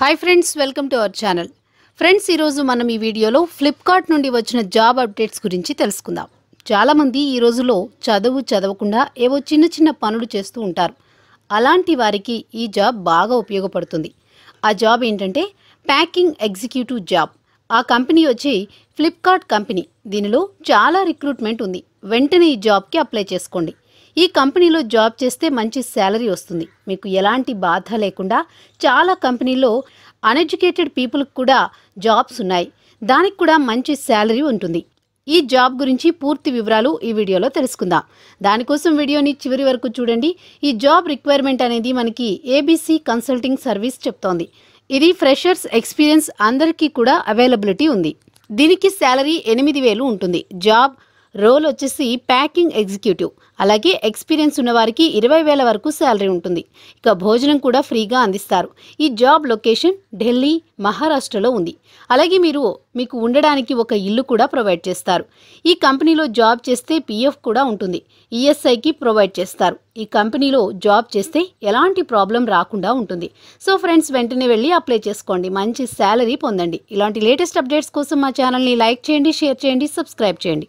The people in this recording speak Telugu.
hi friends welcome to our channel friends ఈరోజు మనం ఈ వీడియోలో ఫ్లిప్కార్ట్ నుండి వచ్చిన జాబ్ అప్డేట్స్ గురించి తెలుసుకుందాం చాలామంది ఈ రోజులో చదువు చదవకుండా ఏవో చిన్న చిన్న పనులు చేస్తూ ఉంటారు అలాంటి వారికి ఈ జాబ్ బాగా ఉపయోగపడుతుంది ఆ జాబ్ ఏంటంటే ప్యాకింగ్ ఎగ్జిక్యూటివ్ జాబ్ ఆ కంపెనీ వచ్చి ఫ్లిప్కార్ట్ కంపెనీ దీనిలో చాలా రిక్రూట్మెంట్ ఉంది వెంటనే ఈ జాబ్కి అప్లై చేసుకోండి ఈ కంపెనీలో జాబ్ చేస్తే మంచి శాలరీ వస్తుంది మీకు ఎలాంటి బాధ లేకుండా చాలా కంపెనీలో అన్ఎడ్యుకేటెడ్ పీపుల్కి కూడా జాబ్స్ ఉన్నాయి దానికి కూడా మంచి శాలరీ ఉంటుంది ఈ జాబ్ గురించి పూర్తి వివరాలు ఈ వీడియోలో తెలుసుకుందాం దానికోసం వీడియోని చివరి వరకు చూడండి ఈ జాబ్ రిక్వైర్మెంట్ అనేది మనకి ఏబీసీ కన్సల్టింగ్ సర్వీస్ చెప్తోంది ఇది ఫ్రెషర్స్ ఎక్స్పీరియన్స్ అందరికీ కూడా అవైలబిలిటీ ఉంది దీనికి శాలరీ ఎనిమిది వేలు ఉంటుంది జాబ్ రోల్ వచ్చేసి ప్యాకింగ్ ఎగ్జిక్యూటివ్ అలాగే ఎక్స్పీరియన్స్ ఉన్నవారికి ఇరవై వేల వరకు శాలరీ ఉంటుంది ఇక భోజనం కూడా ఫ్రీగా అందిస్తారు ఈ జాబ్ లొకేషన్ ఢిల్లీ మహారాష్ట్రలో ఉంది అలాగే మీరు మీకు ఉండడానికి ఒక ఇల్లు కూడా ప్రొవైడ్ చేస్తారు ఈ కంపెనీలో జాబ్ చేస్తే పీఎఫ్ కూడా ఉంటుంది ఈఎస్ఐకి ప్రొవైడ్ చేస్తారు ఈ కంపెనీలో జాబ్ చేస్తే ఎలాంటి ప్రాబ్లం రాకుండా ఉంటుంది సో ఫ్రెండ్స్ వెంటనే వెళ్ళి అప్లై చేసుకోండి మంచి శాలరీ పొందండి ఇలాంటి లేటెస్ట్ అప్డేట్స్ కోసం మా ఛానల్ని లైక్ చేయండి షేర్ చేయండి సబ్స్క్రైబ్ చేయండి